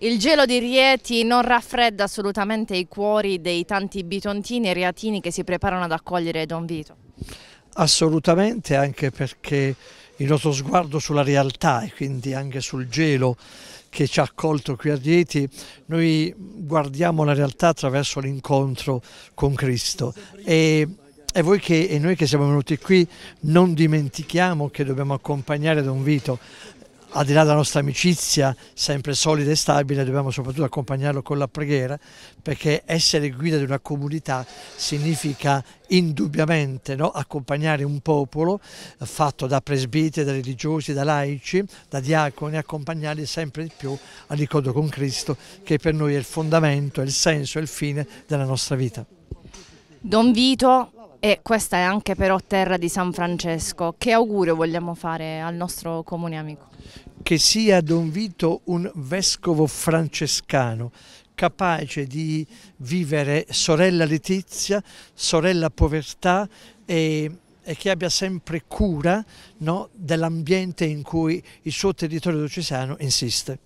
Il gelo di Rieti non raffredda assolutamente i cuori dei tanti bitontini e riatini che si preparano ad accogliere Don Vito. Assolutamente, anche perché il nostro sguardo sulla realtà e quindi anche sul gelo che ci ha accolto qui a Rieti, noi guardiamo la realtà attraverso l'incontro con Cristo e e, voi che, e noi che siamo venuti qui non dimentichiamo che dobbiamo accompagnare Don Vito al di là della nostra amicizia sempre solida e stabile, dobbiamo soprattutto accompagnarlo con la preghiera, perché essere guida di una comunità significa indubbiamente no? accompagnare un popolo eh, fatto da presbite, da religiosi, da laici, da diaconi, accompagnarli sempre di più ricordo con Cristo, che per noi è il fondamento, è il senso, è il fine della nostra vita. Don Vito e questa è anche però terra di San Francesco. Che augurio vogliamo fare al nostro comune amico? Che sia Don Vito un vescovo francescano capace di vivere sorella letizia, sorella povertà e e che abbia sempre cura no, dell'ambiente in cui il suo territorio diocesano insiste.